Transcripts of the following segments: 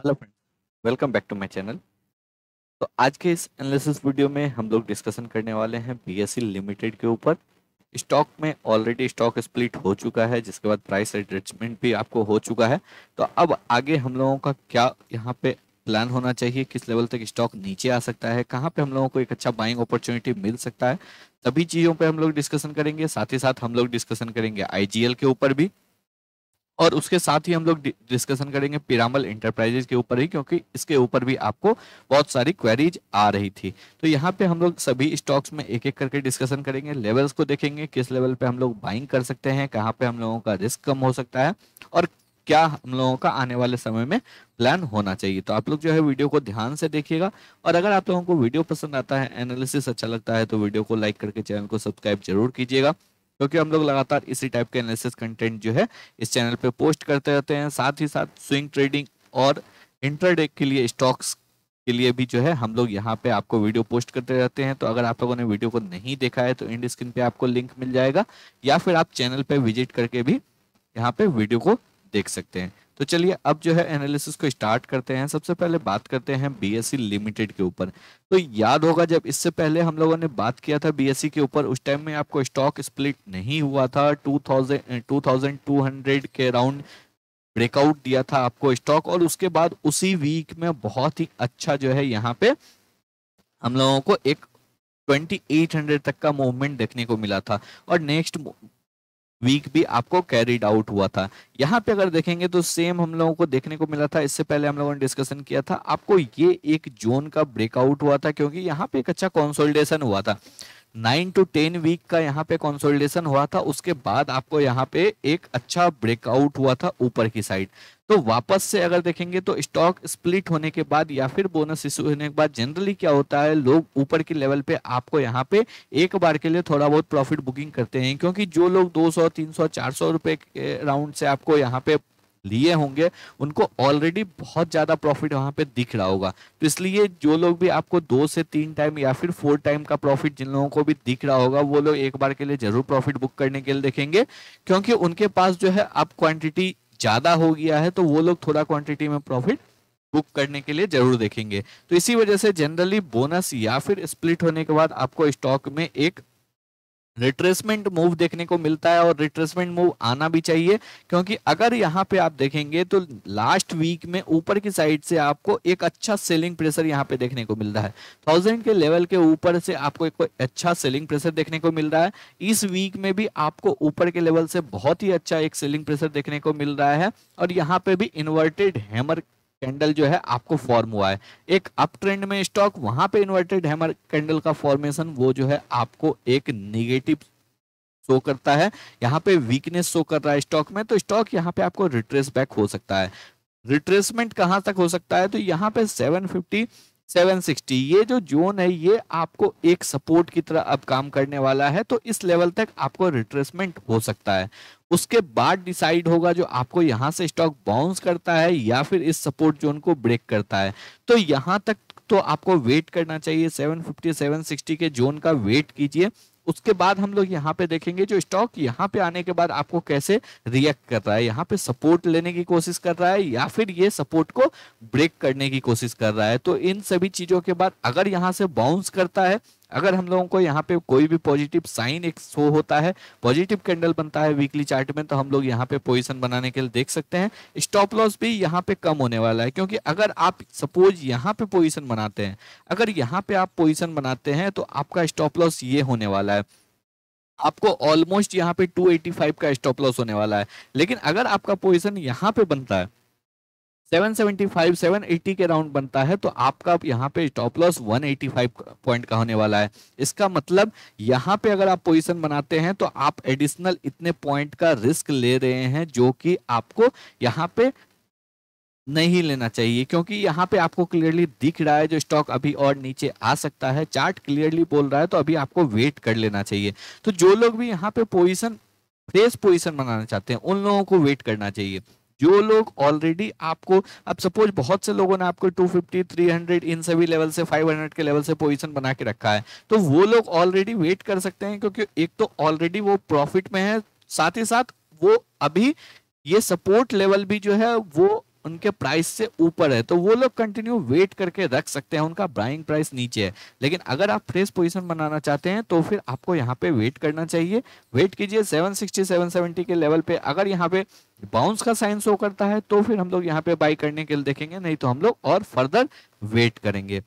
hello friends welcome back to my channel तो आज के इस एनालिसिस वीडियो में हम लोग डिस्कशन करने वाले हैं बी लिमिटेड e के ऊपर स्टॉक में ऑलरेडी स्टॉक स्प्लिट हो चुका है जिसके बाद प्राइस एडजस्टमेंट भी आपको हो चुका है तो अब आगे हम लोगों का क्या यहाँ पे प्लान होना चाहिए किस लेवल तक स्टॉक नीचे आ सकता है कहाँ पे हम लोगों को एक अच्छा बाइंग अपॉर्चुनिटी मिल सकता है सभी चीज़ों पे हम लोग डिस्कशन करेंगे साथ ही साथ हम लोग डिस्कशन करेंगे आईजीएल के ऊपर भी और उसके साथ ही हम लोग डिस्कशन करेंगे पिरामल इंटरप्राइजेज के ऊपर ही क्योंकि इसके ऊपर भी आपको बहुत सारी क्वेरीज आ रही थी तो यहाँ पे हम लोग सभी स्टॉक्स में एक एक करके डिस्कशन करेंगे लेवल्स को देखेंगे किस लेवल पे हम लोग बाइंग कर सकते हैं कहाँ पे हम लोगों का रिस्क कम हो सकता है और क्या हम लोगों का आने वाले समय में प्लान होना चाहिए तो आप लोग जो है वीडियो को ध्यान से देखिएगा और अगर आप लोगों को वीडियो पसंद आता है एनालिसिस अच्छा लगता है तो वीडियो को लाइक करके चैनल को सब्सक्राइब जरूर कीजिएगा क्योंकि हम लोग लगातार इसी टाइप के एनालिसिस कंटेंट जो है इस चैनल पे पोस्ट करते रहते हैं साथ ही साथ स्विंग ट्रेडिंग और इंटरडे के लिए स्टॉक्स के लिए भी जो है हम लोग यहाँ पे आपको वीडियो पोस्ट करते रहते हैं तो अगर आप लोगों ने वीडियो को नहीं देखा है तो इंड स्क्रीन पे आपको लिंक मिल जाएगा या फिर आप चैनल पे विजिट करके भी यहाँ पे वीडियो को देख सकते हैं तो चलिए अब जो है एनालिसिस को स्टार्ट करते हैं सबसे पहले बात करते हैं बीएससी लिमिटेड e के ऊपर तो याद होगा जब इससे पहले हम लोगों ने बात किया था बीएससी e के ऊपर उस टाइम में आपको स्टॉक स्प्लिट नहीं हुआ था टू थाउजेंड के अराउंड ब्रेकआउट दिया था आपको स्टॉक और उसके बाद उसी वीक में बहुत ही अच्छा जो है यहाँ पे हम लोगों को एक 2800 तक का मूवमेंट देखने को मिला था और नेक्स्ट वीक भी आपको कैरिड आउट हुआ था यहाँ पे अगर देखेंगे तो सेम हम लोगों को देखने को मिला था इससे पहले हम लोगों ने डिस्कशन किया था आपको ये एक जोन का ब्रेकआउट हुआ था क्योंकि यहाँ पे एक अच्छा कॉन्सोल्टेशन हुआ था नाइन टू टेन वीक का यहाँ पे कंसोलिडेशन हुआ था उसके बाद आपको यहाँ पे एक अच्छा ब्रेकआउट हुआ था ऊपर की साइड तो वापस से अगर देखेंगे तो स्टॉक स्प्लिट होने के बाद या फिर बोनस इशू होने के बाद जनरली क्या होता है लोग ऊपर की लेवल पे आपको यहाँ पे एक बार के लिए थोड़ा बहुत प्रॉफिट बुकिंग करते हैं क्योंकि जो लोग 200 300 400 रुपए राउंड से आपको यहाँ पे लिए होंगे उनको ऑलरेडी बहुत ज़्यादा प्रॉफिट वहां पे दिख रहा होगा तो इसलिए जो लोग भी आपको दो से तीन टाइम या फिर फोर टाइम का प्रॉफिट जिन लोगों को भी दिख रहा होगा वो लोग एक बार के लिए जरूर प्रॉफिट बुक करने के लिए देखेंगे क्योंकि उनके पास जो है अब क्वान्टिटी ज़्यादा हो गया है तो वो लोग थोड़ा क्वान्टिटी में प्रॉफिट बुक करने के लिए जरूर देखेंगे तो इसी वजह से जनरली बोनस या फिर स्प्लिट होने के बाद आपको स्टॉक में एक रिट्रेसमेंट मूव देखने को मिलता है और रिट्रेसमेंट मूव आना भी चाहिए क्योंकि अगर यहाँ पे आप देखेंगे तो लास्ट वीक में ऊपर की साइड से आपको एक अच्छा सेलिंग प्रेशर यहाँ पे देखने को मिल रहा है थाउजेंड के लेवल के ऊपर से आपको एक अच्छा सेलिंग प्रेशर देखने को मिल रहा है इस वीक में भी आपको ऊपर के लेवल से बहुत ही अच्छा एक सेलिंग प्रेशर देखने को मिल रहा है और यहाँ पे भी इन्वर्टेड हैमर कैंडल जो है आपको फॉर्म हुआ है एक अप ट्रेंड में स्टॉक वहां पे इन्वर्टेड हैमर कैंडल का फॉर्मेशन वो जो है आपको एक निगेटिव शो करता है यहाँ पे वीकनेस शो कर रहा है स्टॉक में तो स्टॉक यहाँ पे आपको रिट्रेस बैक हो सकता है रिट्रेसमेंट कहाँ तक हो सकता है तो यहाँ पे 750 760 ये जो जोन है ये आपको एक सपोर्ट की तरह अब काम करने वाला है तो इस लेवल तक आपको रिट्रेसमेंट हो सकता है उसके बाद डिसाइड होगा जो आपको यहाँ से स्टॉक बाउंस करता है या फिर इस सपोर्ट जोन को ब्रेक करता है तो यहाँ तक तो आपको वेट करना चाहिए 750 760 के जोन का वेट कीजिए उसके बाद हम लोग यहाँ पे देखेंगे जो स्टॉक यहाँ पे आने के बाद आपको कैसे रिएक्ट कर रहा है यहाँ पे सपोर्ट लेने की कोशिश कर रहा है या फिर ये सपोर्ट को ब्रेक करने की कोशिश कर रहा है तो इन सभी चीजों के बाद अगर यहाँ से बाउंस करता है अगर हम लोगों को यहाँ पे कोई भी पॉजिटिव साइन एक शो होता है पॉजिटिव कैंडल बनता है वीकली चार्ट में तो हम लोग यहाँ पे पोजिशन बनाने के लिए देख सकते हैं स्टॉप लॉस भी यहाँ पे कम होने वाला है क्योंकि अगर आप सपोज यहाँ पे पोजिशन बनाते हैं अगर यहाँ पे आप पोजिशन बनाते हैं तो आपका स्टॉप लॉस ये होने वाला है आपको ऑलमोस्ट यहाँ पे 285 का स्टॉप लॉस होने वाला है लेकिन अगर आपका पोजिशन यहाँ पे बनता है 775 780 के राउंड बनता है तो आपका यहाँ पे स्टॉप लॉस 185 पॉइंट का होने वाला है इसका मतलब यहाँ पे अगर आप पोजीशन बनाते हैं तो आप एडिशनल इतने पॉइंट का रिस्क ले रहे हैं जो कि आपको यहाँ पे नहीं लेना चाहिए क्योंकि यहाँ पे आपको क्लियरली दिख रहा है जो स्टॉक अभी और नीचे आ सकता है चार्ट क्लियरली बोल रहा है तो अभी आपको वेट कर लेना चाहिए तो जो लोग भी यहाँ पे पोजिशन फ्रेश पोजिशन बनाना चाहते हैं उन लोगों को वेट करना चाहिए जो लोग ऑलरेडी आपको अब सपोज बहुत से लोगों ने आपको 250 300 इन सभी लेवल से 500 के लेवल से पोजीशन बना के रखा है तो वो लोग ऑलरेडी वेट कर सकते हैं क्योंकि एक तो ऑलरेडी वो प्रॉफिट में है साथ ही साथ वो अभी ये सपोर्ट लेवल भी जो है वो उनके प्राइस से ऊपर है तो वो लोग कंटिन्यू वेट करके रख सकते हैं उनका बाइंग प्राइस नीचे है लेकिन अगर आप फ्रेश पोजीशन बनाना चाहते हैं तो फिर आपको यहाँ पे वेट करना चाहिए वेट कीजिए 760 770 के लेवल पे अगर यहाँ पे बाउंस का साइन शो करता है तो फिर हम लोग यहाँ पे बाई करने के लिए देखेंगे नहीं तो हम लोग और फर्दर वेट करेंगे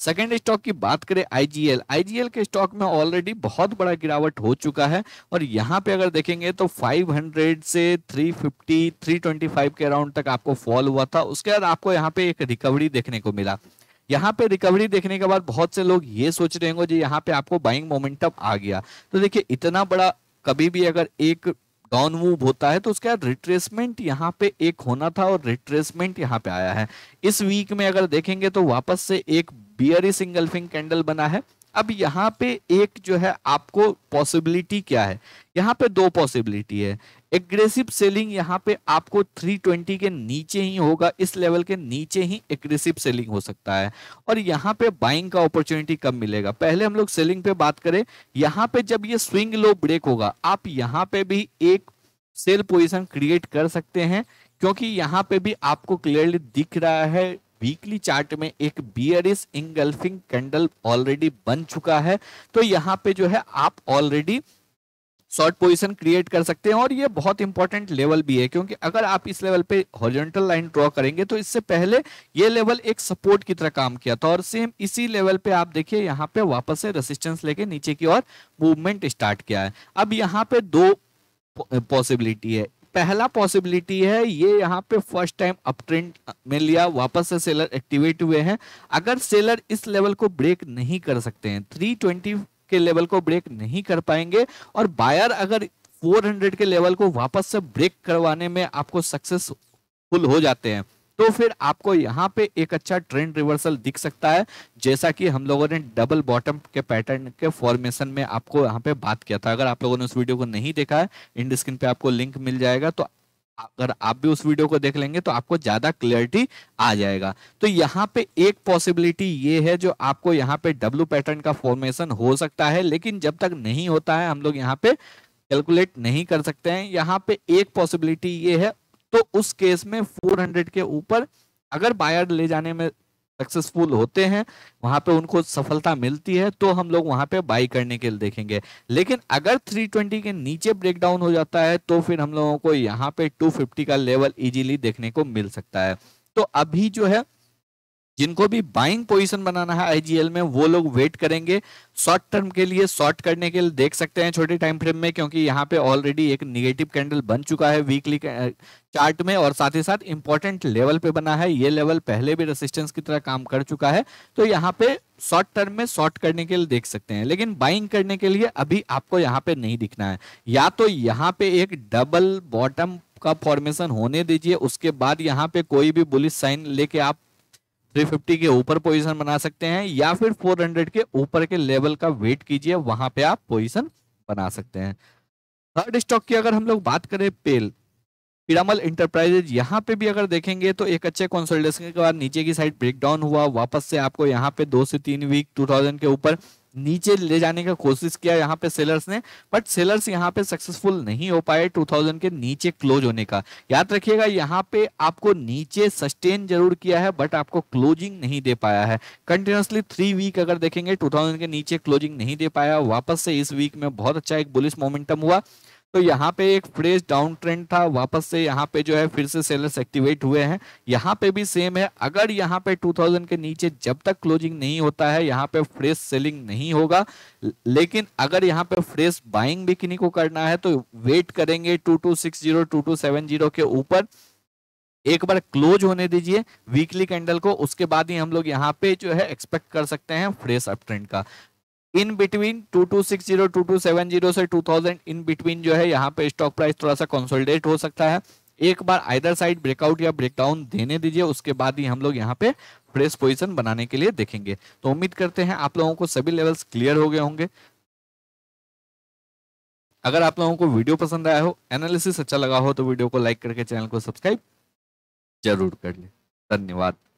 सेकेंड स्टॉक की बात करें आईजीएल आईजीएल के स्टॉक में ऑलरेडी बहुत बड़ा गिरावट हो चुका है और यहाँ पे अगर देखेंगे तो 500 से 350 325 के अराउंड तक आपको फॉल हुआ था उसके बाद आपको यहाँ पे एक रिकवरी देखने को मिला यहाँ पे रिकवरी देखने के बाद बहुत से लोग ये सोच रहे होंगे यहाँ पे आपको बाइंग मोमेंटम आ गया तो देखिए इतना बड़ा कभी भी अगर एक डाउन मूव होता है तो उसके बाद रिट्रेसमेंट यहाँ पे एक होना था और रिट्रेसमेंट यहाँ पे आया है इस वीक में अगर देखेंगे तो वापस से एक बियरिस इंगल्फिंग कैंडल बना है अब यहाँ पे एक जो है आपको पॉसिबिलिटी क्या है यहाँ पे दो पॉसिबिलिटी है एग्रेसिव सेलिंग यहाँ पे आपको 320 के नीचे ही होगा इस लेवल के नीचे ही एग्रेसिव सेलिंग हो सकता है और यहाँ पे बाइंग का अपॉर्चुनिटी कब मिलेगा पहले हम लोग सेलिंग पे बात करें यहाँ पे जब ये स्विंग लो ब्रेक होगा आप यहाँ पे भी एक सेल पोजिशन क्रिएट कर सकते हैं क्योंकि यहाँ पे भी आपको क्लियरली दिख रहा है वीकली चार्ट में एक बियरिस इंगल्फिंग कैंडल ऑलरेडी बन चुका है तो यहाँ पे जो है आप ऑलरेडी शॉर्ट पोजीशन क्रिएट कर सकते हैं और ये बहुत इंपॉर्टेंट लेवल भी है क्योंकि अगर आप इस लेवल पे हॉरिजॉन्टल लाइन ड्रॉ करेंगे तो इससे पहले ये लेवल एक सपोर्ट की तरह काम किया था और सेम इसी लेवल पे आप देखिए यहाँ पे वापस से रेसिस्टेंस लेके नीचे की ओर मूवमेंट स्टार्ट किया है अब यहाँ पे दो पॉसिबिलिटी है पहला पॉसिबिलिटी है ये यहाँ पे फर्स्ट टाइम अप ट्रेंड में लिया वापस से सेलर एक्टिवेट हुए हैं अगर सेलर इस लेवल को ब्रेक नहीं कर सकते हैं 320 के लेवल को ब्रेक नहीं कर पाएंगे और बायर अगर 400 के लेवल को वापस से ब्रेक करवाने में आपको सक्सेसफुल हो जाते हैं तो फिर आपको यहाँ पे एक अच्छा ट्रेंड रिवर्सल दिख सकता है जैसा कि हम लोगों ने डबल बॉटम के पैटर्न के फॉर्मेशन में आपको यहाँ पे बात किया था अगर आप लोगों ने उस वीडियो को नहीं देखा है इंड स्क्रीन पे आपको लिंक मिल जाएगा तो अगर आप भी उस वीडियो को देख लेंगे तो आपको ज्यादा क्लियरिटी आ जाएगा तो यहाँ पे एक पॉसिबिलिटी ये है जो आपको यहाँ पे डब्ल्यू पैटर्न का फॉर्मेशन हो सकता है लेकिन जब तक नहीं होता है हम लोग यहाँ पे कैलकुलेट नहीं कर सकते हैं यहाँ पे एक पॉसिबिलिटी ये है तो उस केस में 400 के ऊपर अगर बायर ले जाने में सक्सेसफुल होते हैं वहां पे उनको सफलता मिलती है तो हम लोग वहां पे बाई करने के लिए देखेंगे लेकिन अगर 320 के नीचे ब्रेकडाउन हो जाता है तो फिर हम लोगों को यहाँ पे 250 का लेवल इजीली देखने को मिल सकता है तो अभी जो है जिनको भी बाइंग पोजीशन बनाना है आईजीएल में वो लोग वेट करेंगे शॉर्ट टर्म के लिए शॉर्ट करने के लिए देख सकते हैं छोटे टाइम फ्रेम में क्योंकि यहाँ पे ऑलरेडी एक निगेटिव कैंडल बन चुका है वीकली चार्ट में और साथ ही साथ इंपॉर्टेंट लेवल पे बना है ये लेवल पहले भी रेसिस्टेंस की तरह काम कर चुका है तो यहाँ पे शॉर्ट टर्म में शॉर्ट करने के लिए देख सकते हैं लेकिन बाइंग करने के लिए अभी आपको यहाँ पे नहीं दिखना है या तो यहाँ पे एक डबल बॉटम का फॉर्मेशन होने दीजिए उसके बाद यहाँ पे कोई भी बुलिस साइन लेके आप 350 के ऊपर पोजीशन बना सकते हैं या फिर 400 के ऊपर के लेवल का वेट कीजिए वहां पे आप पोजीशन बना सकते हैं थर्ड स्टॉक की अगर हम लोग बात करें पेल पिरामल इंटरप्राइजेज यहाँ पे भी अगर देखेंगे तो एक अच्छे कॉन्सल्टेशन के बाद नीचे की साइड ब्रेकडाउन हुआ वापस से आपको यहाँ पे दो से तीन वीक 2000 के ऊपर नीचे ले जाने का कोशिश किया यहाँ पे सेलर्स ने बट सेलर्स यहाँ पे सक्सेसफुल नहीं हो पाए 2000 के नीचे क्लोज होने का याद रखिएगा यहाँ पे आपको नीचे सस्टेन जरूर किया है बट आपको क्लोजिंग नहीं दे पाया है कंटिन्यूसली थ्री वीक अगर देखेंगे 2000 के नीचे क्लोजिंग नहीं दे पाया वापस से इस वीक में बहुत अच्छा एक बुलिस मोमेंटम हुआ तो यहाँ पे एक फ्रेश डाउन ट्रेंड था वापस से यहाँ पे जो है फिर से सेलर्स एक्टिवेट हुए हैं यहाँ पे भी सेम है अगर यहाँ पे 2000 के नीचे जब तक क्लोजिंग नहीं होता है यहाँ पे फ्रेश सेलिंग नहीं होगा लेकिन अगर यहाँ पे फ्रेश बाइंग भी किन्हीं को करना है तो वेट करेंगे 2260 2270 के ऊपर एक बार क्लोज होने दीजिए वीकली कैंडल को उसके बाद ही हम लोग यहाँ पे जो है एक्सपेक्ट कर सकते हैं फ्रेश अप ट्रेंड का इन बिटवीन 2260 2270 से 2000 इन बिटवीन जो है यहाँ पे स्टॉक प्राइस थोड़ा सा कंसोलिडेट हो सकता है एक बार आइदर साइड ब्रेकआउट या ब्रेकडाउन देने दीजिए उसके बाद ही हम लोग यहाँ पे फ्रेश पोजीशन बनाने के लिए देखेंगे तो उम्मीद करते हैं आप लोगों को सभी लेवल्स क्लियर हो गए होंगे अगर आप लोगों को वीडियो पसंद आया हो एनालिसिस अच्छा लगा हो तो वीडियो को लाइक करके चैनल को सब्सक्राइब जरूर कर ले धन्यवाद